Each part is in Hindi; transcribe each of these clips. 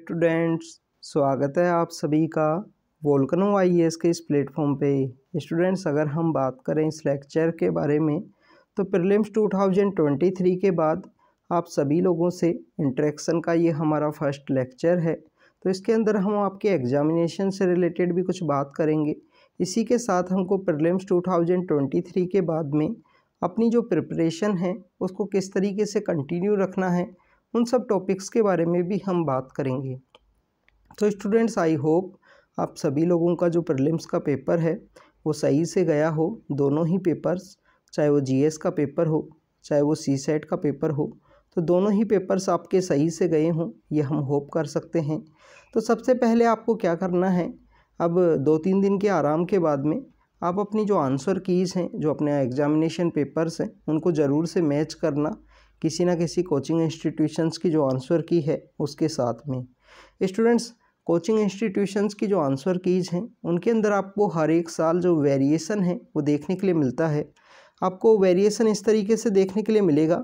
स्टूडेंट्स स्वागत है आप सभी का वोल्कनो आई e के इस प्लेटफॉर्म पे स्टूडेंट्स अगर हम बात करें इस लेक्चर के बारे में तो प्रिलिम्स 2023 के बाद आप सभी लोगों से इंट्रैक्शन का ये हमारा फर्स्ट लेक्चर है तो इसके अंदर हम आपके एग्जामिनेशन से रिलेटेड भी कुछ बात करेंगे इसी के साथ हमको प्रिलिम्स टू के बाद में अपनी जो प्रिपरेशन है उसको किस तरीके से कंटिन्यू रखना है उन सब टॉपिक्स के बारे में भी हम बात करेंगे तो स्टूडेंट्स आई होप आप सभी लोगों का जो प्रलिम्स का पेपर है वो सही से गया हो दोनों ही पेपर्स चाहे वो जीएस का पेपर हो चाहे वो सी सेट e का पेपर हो तो दोनों ही पेपर्स आपके सही से गए हों ये हम होप कर सकते हैं तो सबसे पहले आपको क्या करना है अब दो तीन दिन के आराम के बाद में आप अपनी जो आंसर कीज़ हैं जो अपने एग्जामिनेशन पेपर्स हैं उनको ज़रूर से मैच करना किसी ना किसी कोचिंग इंस्टीट्यूशंस की जो आंसर की है उसके साथ में स्टूडेंट्स कोचिंग इंस्टीट्यूशंस की जो आंसर कीज हैं उनके अंदर आपको हर एक साल जो वेरिएशन है वो देखने के लिए मिलता है आपको वेरिएशन इस तरीके से देखने के लिए मिलेगा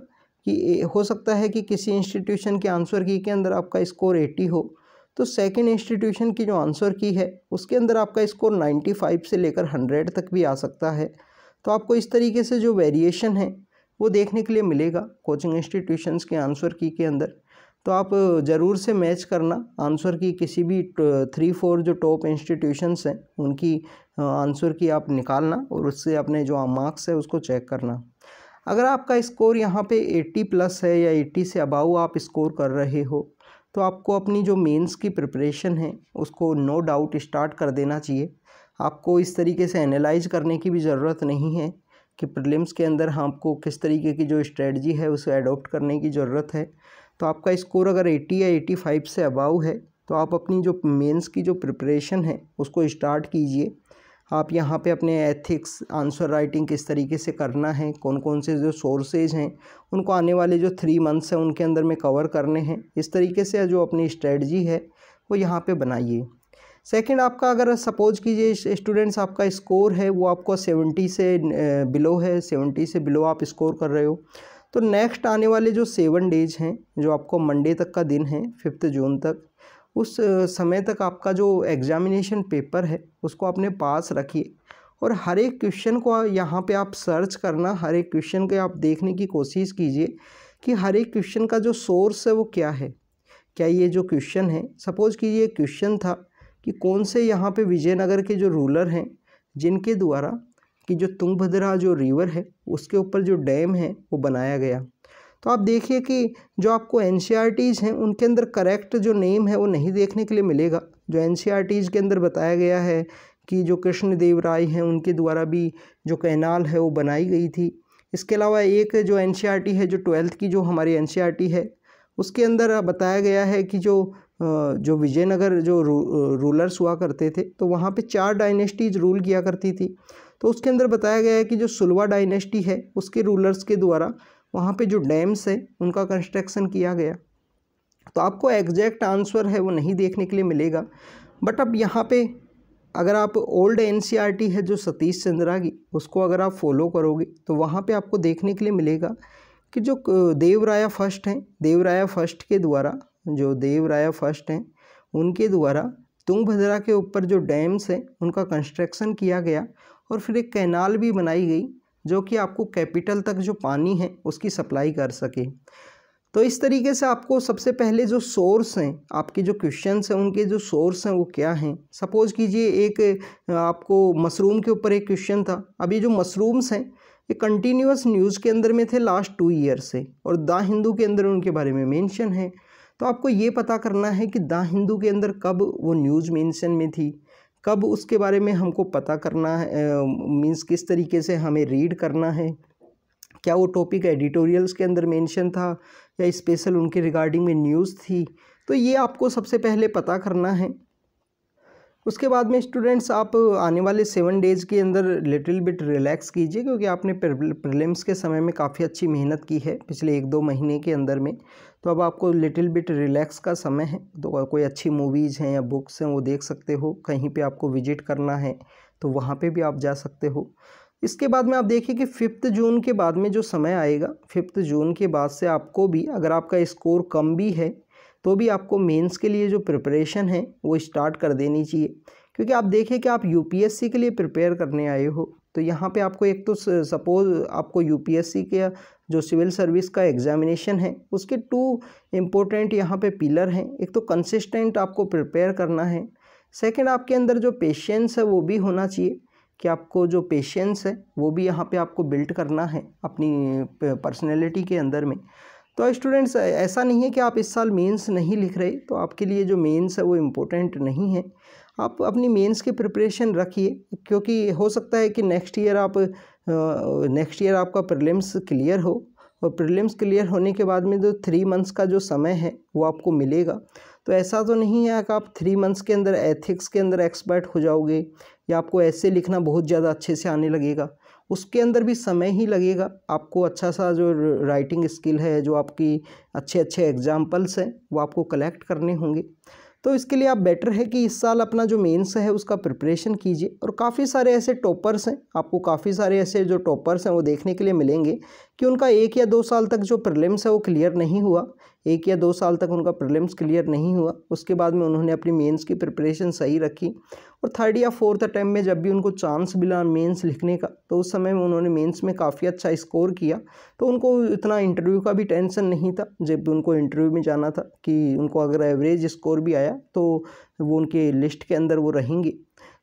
कि हो सकता है कि किसी इंस्टीट्यूशन के आंसर की के अंदर आपका स्कोर 80 हो तो सेकंड इंस्टीट्यूशन की जो आंसर की है उसके अंदर आपका स्कोर 95 से लेकर 100 तक भी आ सकता है तो आपको इस तरीके से जो वेरिएशन है वो देखने के लिए मिलेगा कोचिंग इंस्टीट्यूशंस के आंसर की के अंदर तो आप ज़रूर से मैच करना आंसर की किसी भी थ्री फोर जो टॉप इंस्टीट्यूशंस हैं उनकी आंसर की आप निकालना और उससे अपने जो मार्क्स है उसको चेक करना अगर आपका स्कोर यहाँ पे 80 प्लस है या 80 से अबाव आप स्कोर कर रहे हो तो आपको अपनी जो मेंस की प्रिपरेशन है उसको नो डाउट स्टार्ट कर देना चाहिए आपको इस तरीके से एनालाइज करने की भी ज़रूरत नहीं है कि प्रीलिम्स के अंदर हम आपको किस तरीके की जो स्ट्रेटजी है उसे अडोप्ट करने की ज़रूरत है तो आपका स्कोर अगर 80 या 85 से अबाव है तो आप अपनी जो मेंस की जो प्रिपरेशन है उसको स्टार्ट कीजिए आप यहाँ पे अपने एथिक्स आंसर राइटिंग किस तरीके से करना है कौन कौन से जो सोर्सेज हैं उनको आने वाले जो थ्री मंथ्स हैं उनके अंदर में कवर करने हैं इस तरीके से जो अपनी स्ट्रेटजी है वो यहाँ पर बनाइए सेकंड आपका अगर सपोज कीजिए स्टूडेंट्स आपका स्कोर है वो आपको सेवेंटी से बिलो है सेवेंटी से बिलो आप स्कोर कर रहे हो तो नेक्स्ट आने वाले जो सेवन डेज हैं जो आपको मंडे तक का दिन है फिफ्थ जून तक उस समय तक आपका जो एग्जामिनेशन पेपर है उसको आपने पास रखिए और हर एक क्वेश्चन को यहाँ पे आप सर्च करना हर एक क्वेश्चन के आप देखने की कोशिश कीजिए कि हर एक क्वेश्चन का जो सोर्स है वो क्या है क्या ये जो क्वेश्चन है सपोज़ कि ये क्वेश्चन था कि कौन से यहाँ पे विजयनगर के जो रूलर हैं जिनके द्वारा कि जो तुंगभद्रा जो रिवर है उसके ऊपर जो डैम है वो बनाया गया तो आप देखिए कि जो आपको एन e हैं उनके अंदर करेक्ट जो नेम है वो नहीं देखने के लिए मिलेगा जो एन e के अंदर बताया गया है कि जो कृष्णदेव राय हैं उनके द्वारा भी जो कैनाल है वो बनाई गई थी इसके अलावा एक जो एन e है जो ट्वेल्थ की जो हमारी एन है उसके अंदर बताया गया है कि जो जो विजयनगर जो रू, रूलर्स हुआ करते थे तो वहाँ पे चार डायनेस्टीज रूल किया करती थी तो उसके अंदर बताया गया है कि जो सुलवा डायनेस्टी है उसके रूलर्स के द्वारा वहाँ पे जो डैम्स है उनका कंस्ट्रक्शन किया गया तो आपको एग्जैक्ट आंसर है वो नहीं देखने के लिए मिलेगा बट अब यहाँ पर अगर आप ओल्ड एन e है जो सतीश चंद्रा की उसको अगर आप फॉलो करोगे तो वहाँ पर आपको देखने के लिए मिलेगा कि जो देवराया फर्स्ट हैं देवराया फर्स्ट के द्वारा जो देवराया फर्स्ट हैं उनके द्वारा तुंगभद्रा के ऊपर जो डैम्स हैं उनका कंस्ट्रक्शन किया गया और फिर एक कैनाल भी बनाई गई जो कि आपको कैपिटल तक जो पानी है उसकी सप्लाई कर सके तो इस तरीके से आपको सबसे पहले जो सोर्स हैं आपके जो क्वेश्चन हैं उनके जो सोर्स हैं वो क्या हैं सपोज़ कीजिए एक आपको मशरूम के ऊपर एक क्वेश्चन था अभी जो मशरूम्स हैं ये कंटिन्यूस न्यूज़ के अंदर में थे लास्ट टू ईयर से और द हिंदू के अंदर उनके बारे में मेंशन है तो आपको ये पता करना है कि द हिंदू के अंदर कब वो न्यूज़ मेंशन में थी कब उसके बारे में हमको पता करना है मीन्स किस तरीके से हमें रीड करना है क्या वो टॉपिक एडिटोरियल्स के अंदर मेंशन था या स्पेशल उनके रिगार्डिंग में न्यूज़ थी तो ये आपको सबसे पहले पता करना है उसके बाद में स्टूडेंट्स आप आने वाले सेवन डेज़ के अंदर लिटिल बिट रिलैक्स कीजिए क्योंकि आपने प्रिलिम्स के समय में काफ़ी अच्छी मेहनत की है पिछले एक दो महीने के अंदर में तो अब आपको लिटिल बिट रिलैक्स का समय है तो कोई अच्छी मूवीज़ हैं या बुक्स हैं वो देख सकते हो कहीं पे आपको विजिट करना है तो वहाँ पर भी आप जा सकते हो इसके बाद में आप देखिए कि फिफ्थ जून के बाद में जो समय आएगा फिफ्थ जून के बाद से आपको भी अगर आपका स्कोर कम भी है तो भी आपको मेंस के लिए जो प्रिपरेशन है वो स्टार्ट कर देनी चाहिए क्योंकि आप देखें कि आप यूपीएससी के लिए प्रिपेयर करने आए हो तो यहाँ पे आपको एक तो सपोज़ आपको यूपीएससी के जो सिविल सर्विस का एग्जामिनेशन है उसके टू इम्पोर्टेंट यहाँ पे पिलर हैं एक तो कंसिस्टेंट आपको प्रिपेयर करना है सेकंड आपके अंदर जो पेशेंस है वो भी होना चाहिए कि आपको जो पेशेंस है वो भी यहाँ पे आपको बिल्ड करना है अपनी पर्सनैलिटी के अंदर में तो स्टूडेंट्स ऐसा नहीं है कि आप इस साल मेंस नहीं लिख रहे तो आपके लिए जो मेंस है वो इम्पोर्टेंट नहीं है आप अपनी मेंस की प्रिपरेशन रखिए क्योंकि हो सकता है कि नेक्स्ट ईयर आप नेक्स्ट ईयर आपका प्रिलिम्स क्लियर हो और प्रिलिम्स क्लियर होने के बाद में जो थ्री मंथ्स का जो समय है वो आपको मिलेगा तो ऐसा तो नहीं है कि आप थ्री मंथ्स के अंदर एथिक्स के अंदर एक्सपर्ट हो जाओगे या आपको ऐसे लिखना बहुत ज़्यादा अच्छे से आने लगेगा उसके अंदर भी समय ही लगेगा आपको अच्छा सा जो राइटिंग स्किल है जो आपकी अच्छे अच्छे एग्जाम्पल्स हैं वो आपको कलेक्ट करने होंगे तो इसके लिए आप बेटर है कि इस साल अपना जो मेंस है उसका प्रिपरेशन कीजिए और काफ़ी सारे ऐसे टॉपर्स हैं आपको काफ़ी सारे ऐसे जो टॉपर्स हैं वो देखने के लिए मिलेंगे कि उनका एक या दो साल तक जो प्रलिम्स है वो क्लियर नहीं हुआ एक या दो साल तक उनका प्रॉब्लम्स क्लियर नहीं हुआ उसके बाद में उन्होंने अपनी मेंस की प्रिपरेशन सही रखी और थर्ड या फोर्थ अटैम्प में जब भी उनको चांस मिला मेंस लिखने का तो उस समय में उन्होंने मेंस में काफ़ी अच्छा स्कोर किया तो उनको इतना इंटरव्यू का भी टेंशन नहीं था जब उनको इंटरव्यू में जाना था कि उनको अगर एवरेज स्कोर भी आया तो वो उनके लिस्ट के अंदर वो रहेंगे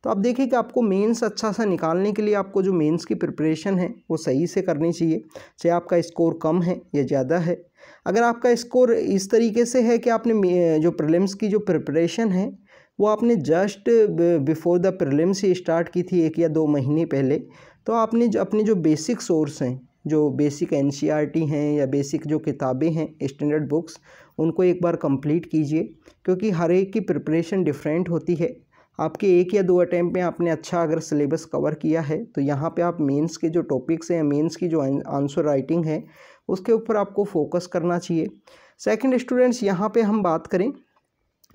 तो आप देखिए कि आपको मेंस अच्छा सा निकालने के लिए आपको जो मेंस की प्रिपरेशन है वो सही से करनी चाहिए चाहे आपका स्कोर कम है या ज़्यादा है अगर आपका स्कोर इस तरीके से है कि आपने जो प्रलिम्स की जो प्रिपरेशन है वो आपने जस्ट बिफोर द प्रलिम्स ही स्टार्ट की थी एक या दो महीने पहले तो आपने जो अपने जो बेसिक सोर्स हैं जो बेसिक एन हैं या बेसिक जो किताबें हैं स्टैंडर्ड बुक्स उनको एक बार कंप्लीट कीजिए क्योंकि हर एक की प्रिपरेशन डिफरेंट होती है आपके एक या दो अटैम्प्ट में आपने अच्छा अगर सिलेबस कवर किया है तो यहाँ पे आप मेंस के जो टॉपिक्स हैं मेंस की जो आंसर राइटिंग है उसके ऊपर आपको फोकस करना चाहिए सेकंड स्टूडेंट्स यहाँ पे हम बात करें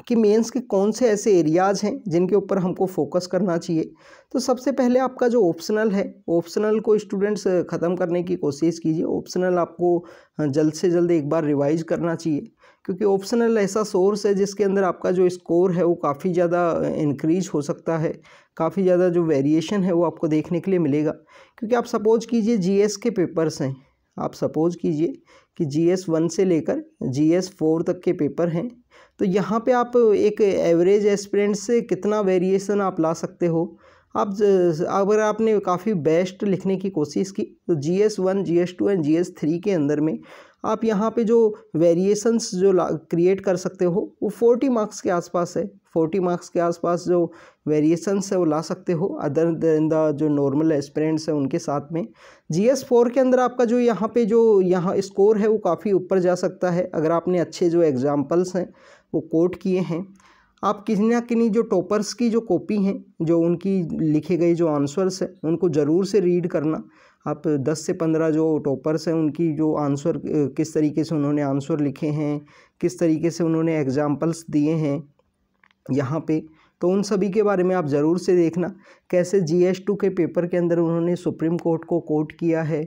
कि मेंस के कौन से ऐसे एरियाज़ हैं जिनके ऊपर हमको फोकस करना चाहिए तो सबसे पहले आपका जो ऑप्शनल है ऑप्शनल को स्टूडेंट्स ख़त्म करने की कोशिश कीजिए ऑप्शनल आपको हाँ, जल्द से जल्द एक बार रिवाइज करना चाहिए क्योंकि ऑप्शनल ऐसा सोर्स है जिसके अंदर आपका जो स्कोर है वो काफ़ी ज़्यादा इंक्रीज हो सकता है काफ़ी ज़्यादा जो वेरिएशन है वो आपको देखने के लिए मिलेगा क्योंकि आप सपोज कीजिए जीएस के पेपर्स हैं आप सपोज़ कीजिए कि जी एस वन से लेकर जी एस फोर तक के पेपर हैं तो यहाँ पे आप एक एवरेज एस्पिरेंट से कितना वेरिएशन आप ला सकते हो आप अगर आपने काफ़ी बेस्ट लिखने की कोशिश की तो G S one G S two and G S three के अंदर में आप यहाँ पे जो वेरिएशंस जो क्रिएट कर सकते हो वो फोर्टी मार्क्स के आसपास है फोर्टी मार्क्स के आसपास जो वेरिएशंस है वो ला सकते हो अदर दिन द जो नॉर्मल एक्सपेरेंट्स हैं उनके साथ में जी एस फोर के अंदर आपका जो यहाँ पे जो यहाँ स्कोर है वो काफ़ी ऊपर जा सकता है अगर आपने अच्छे जो एग्ज़ाम्पल्स हैं वो कोट किए हैं आप किसी ना किन्हीं जो टॉपर्स की जो कॉपी हैं जो उनकी लिखे गए जो आंसर्स हैं उनको ज़रूर से रीड करना आप 10 से 15 जो टॉपर्स हैं उनकी जो आंसर किस तरीके से उन्होंने आंसर लिखे हैं किस तरीके से उन्होंने एग्ज़ाम्पल्स दिए हैं यहाँ पे तो उन सभी के बारे में आप ज़रूर से देखना कैसे जी एस टू के पेपर के अंदर उन्होंने सुप्रीम कोर्ट को कोट किया है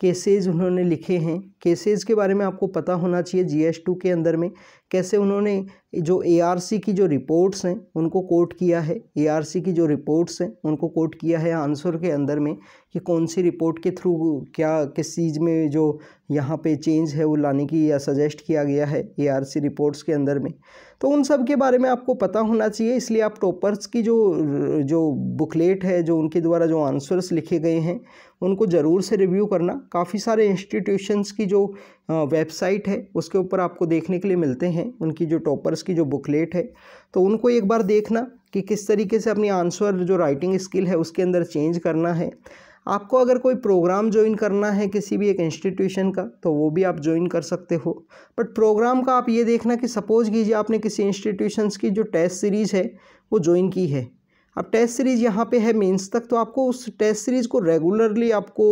केसेज उन्होंने लिखे हैं केसेज के बारे में आपको पता होना चाहिए जीएस टू के अंदर में कैसे उन्होंने जो एआरसी की जो रिपोर्ट्स हैं उनको कोट किया है एआरसी की जो रिपोर्ट्स हैं उनको कोट किया है आंसर के अंदर में कि कौन सी रिपोर्ट के थ्रू क्या किस चीज़ में जो यहाँ पे चेंज है वो लाने की या सजेस्ट किया गया है सी रिपोर्ट्स के अंदर में तो उन सब के बारे में आपको पता होना चाहिए इसलिए आप टॉपर्स की जो जो बुकलेट है जो उनके द्वारा जो आंसर्स लिखे गए हैं उनको ज़रूर से रिव्यू करना काफ़ी सारे इंस्टीट्यूशंस की जो वेबसाइट है उसके ऊपर आपको देखने के लिए मिलते हैं उनकी जो टॉपर्स की जो बुकलेट है तो उनको एक बार देखना कि किस तरीके से अपनी आंसर जो राइटिंग स्किल है उसके अंदर चेंज करना है आपको अगर कोई प्रोग्राम ज्वाइन करना है किसी भी एक इंस्टीट्यूशन का तो वो भी आप ज्वाइन कर सकते हो बट प्रोग्राम का आप ये देखना कि सपोज़ कीजिए आपने किसी इंस्टीट्यूशंस की जो टेस्ट सीरीज़ है वो ज्वाइन की है अब टेस्ट सीरीज़ यहाँ पे है मेंस तक तो आपको उस टेस्ट सीरीज़ को रेगुलरली आपको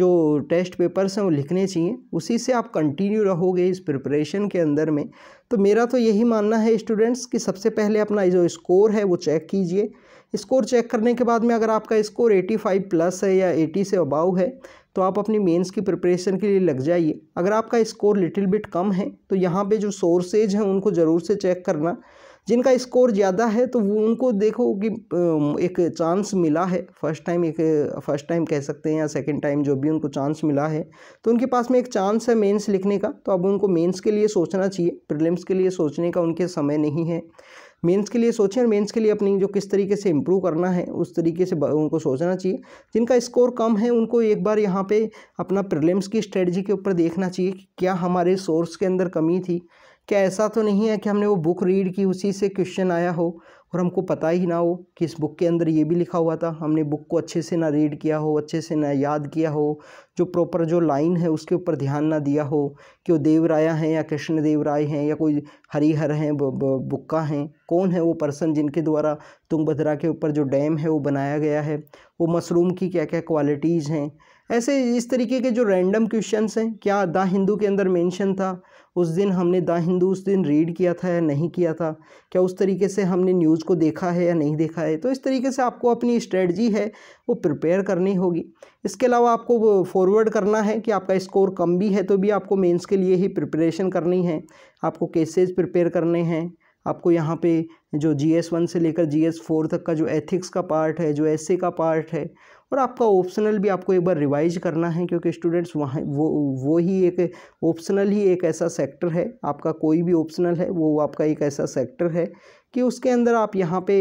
जो टेस्ट पेपर्स हैं वो लिखने चाहिए उसी से आप कंटिन्यू रहोगे इस प्रिपरेशन के अंदर में तो मेरा तो यही मानना है स्टूडेंट्स कि सबसे पहले अपना जो स्कोर है वो चेक कीजिए स्कोर चेक करने के बाद में अगर आपका स्कोर 85 प्लस है या 80 से अबाव है तो आप अपनी मेंस की प्रिपरेशन के लिए लग जाइए अगर आपका स्कोर लिटिल बिट कम है तो यहाँ पे जो सोर्सेज हैं उनको ज़रूर से चेक करना जिनका स्कोर ज़्यादा है तो वो उनको देखो कि एक चांस मिला है फर्स्ट टाइम एक फर्स्ट टाइम कह सकते हैं या सेकंड टाइम जो भी उनको चांस मिला है तो उनके पास में एक चांस है मेंस लिखने का तो अब उनको मेंस के लिए सोचना चाहिए प्रीलिम्स के लिए सोचने का उनके समय नहीं है मेंस के लिए सोचें और मेंस के लिए अपनी जो किस तरीके से इम्प्रूव करना है उस तरीके से उनको सोचना चाहिए जिनका स्कोर कम है उनको एक बार यहाँ पे अपना प्रिलिम्स की स्ट्रेटजी के ऊपर देखना चाहिए कि क्या हमारे सोर्स के अंदर कमी थी क्या ऐसा तो नहीं है कि हमने वो बुक रीड की उसी से क्वेश्चन आया हो और हमको पता ही ना हो कि इस बुक के अंदर ये भी लिखा हुआ था हमने बुक को अच्छे से ना रीड किया हो अच्छे से ना याद किया हो जो प्रॉपर जो लाइन है उसके ऊपर ध्यान ना दिया हो कि वो देवराया हैं या कृष्ण देवराय हैं या कोई हरिहर हैं बुक्का हैं कौन है वो पर्सन जिनके द्वारा तुंगभद्रा के ऊपर जो डैम है वो बनाया गया है वो मशरूम की क्या क्या क्वालिटीज़ हैं ऐसे इस तरीके के जो रैंडम क्वेश्चंस हैं क्या द हिंदू के अंदर मेंशन था उस दिन हमने द हिंदू उस दिन रीड किया था या नहीं किया था क्या उस तरीके से हमने न्यूज़ को देखा है या नहीं देखा है तो इस तरीके से आपको अपनी स्ट्रेटजी है वो प्रिपेयर करनी होगी इसके अलावा आपको फॉरवर्ड करना है कि आपका स्कोर कम भी है तो भी आपको मेंस के लिए ही प्रिपरेशन करनी है आपको केसेज प्रिपेयर करने हैं आपको यहाँ पे जो जी एस वन से लेकर जी एस फोर तक का जो एथिक्स का पार्ट है जो एस का पार्ट है और आपका ऑप्शनल भी आपको एक बार रिवाइज करना है क्योंकि स्टूडेंट्स वहाँ वो वो ही एक ऑप्शनल ही एक ऐसा सेक्टर है आपका कोई भी ऑप्शनल है वो आपका एक ऐसा सेक्टर है कि उसके अंदर आप यहाँ पे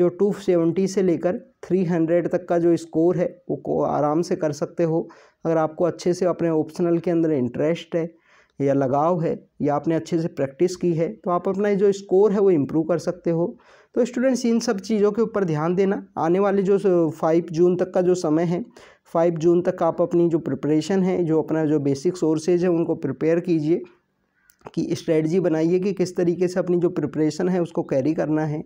जो टू सेवेंटी से लेकर थ्री हंड्रेड तक का जो स्कोर है वो आराम से कर सकते हो अगर आपको अच्छे से अपने ऑप्शनल के अंदर इंटरेस्ट है या लगाव है या आपने अच्छे से प्रैक्टिस की है तो आप अपना जो स्कोर है वो इम्प्रूव कर सकते हो तो स्टूडेंट्स इन सब चीज़ों के ऊपर ध्यान देना आने वाले जो फाइव जून तक का जो समय है फाइव जून तक आप अपनी जो प्रिपरेशन है जो अपना जो बेसिक सोर्सेज है उनको प्रिपेयर कीजिए कि स्ट्रेटजी बनाइए कि किस तरीके से अपनी जो प्रिपरेशन है उसको कैरी करना है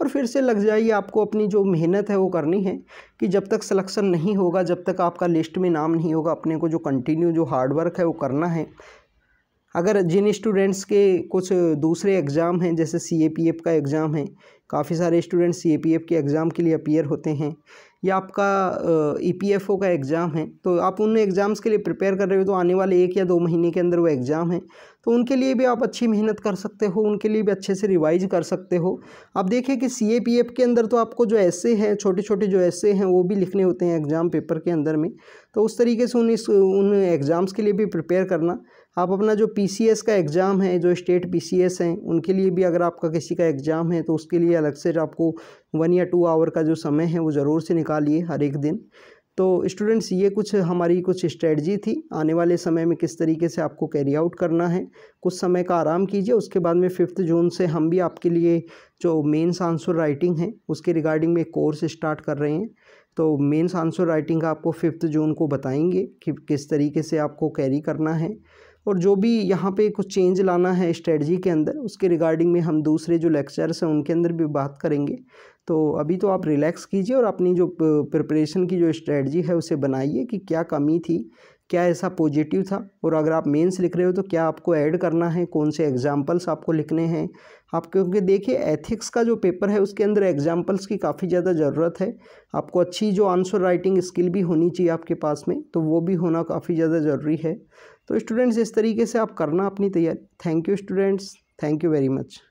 और फिर से लग जाइए आपको अपनी जो मेहनत है वो करनी है कि जब तक सिलेक्शन नहीं होगा जब तक आपका लिस्ट में नाम नहीं होगा अपने को जो कंटिन्यू जो हार्डवर्क है वो करना है अगर जिन स्टूडेंट्स के कुछ दूसरे एग्ज़ाम हैं जैसे सी ए पी एफ का एग्ज़ाम है काफ़ी सारे students C A P F के एग्ज़ाम के लिए अपीयर होते हैं या आपका ई पी एफ ओ का एग्ज़ाम है तो आप उन एग्ज़ाम्स के लिए प्रिपेयर कर रहे हो तो आने वाले एक या दो महीने के अंदर वो एग्ज़ाम है तो उनके लिए भी आप अच्छी मेहनत कर सकते हो उनके लिए भी अच्छे से रिवाइज कर सकते हो आप देखें कि सी ए पी एफ के अंदर तो आपको जो ऐसे हैं छोटे छोटे जो ऐसे हैं वो भी लिखने होते हैं एग्ज़ाम पेपर के अंदर में तो उस तरीके से उन इस उन एग्ज़ाम्स के लिए भी प्रिपेयर करना आप अपना जो पी का एग्ज़ाम है जो स्टेट पी हैं उनके लिए भी अगर आपका किसी का एग्ज़ाम है तो उसके लिए अलग से आपको वन या टू आवर का जो समय है वो ज़रूर से निकालिए हर एक दिन तो स्टूडेंट्स ये कुछ हमारी कुछ स्ट्रेटजी थी आने वाले समय में किस तरीके से आपको कैरी आउट करना है कुछ समय का आराम कीजिए उसके बाद में फिफ्थ जून से हम भी आपके लिए जो मेन्स आंसर राइटिंग है उसके रिगार्डिंग में कोर्स स्टार्ट कर रहे हैं तो मेन्स आंसर राइटिंग का आपको फिफ्थ जून को बताएंगे कि किस तरीके से आपको कैरी करना है और जो भी यहाँ पे कुछ चेंज लाना है स्ट्रेटजी के अंदर उसके रिगार्डिंग में हम दूसरे जो लेक्चर्स हैं उनके अंदर भी बात करेंगे तो अभी तो आप रिलैक्स कीजिए और अपनी जो प्रिपरेशन की जो स्ट्रेटजी है उसे बनाइए कि क्या कमी थी क्या ऐसा पॉजिटिव था और अगर आप मेंस लिख रहे हो तो क्या आपको ऐड करना है कौन से एग्जांपल्स आपको लिखने हैं आप क्योंकि देखिए एथिक्स का जो पेपर है उसके अंदर एग्जाम्पल्स की काफ़ी ज़्यादा ज़रूरत है आपको अच्छी जो आंसर राइटिंग स्किल भी होनी चाहिए आपके पास में तो वो भी होना काफ़ी ज़्यादा ज़रूरी है तो स्टूडेंट्स इस तरीके से आप करना अपनी तैयारी thank you students thank you very much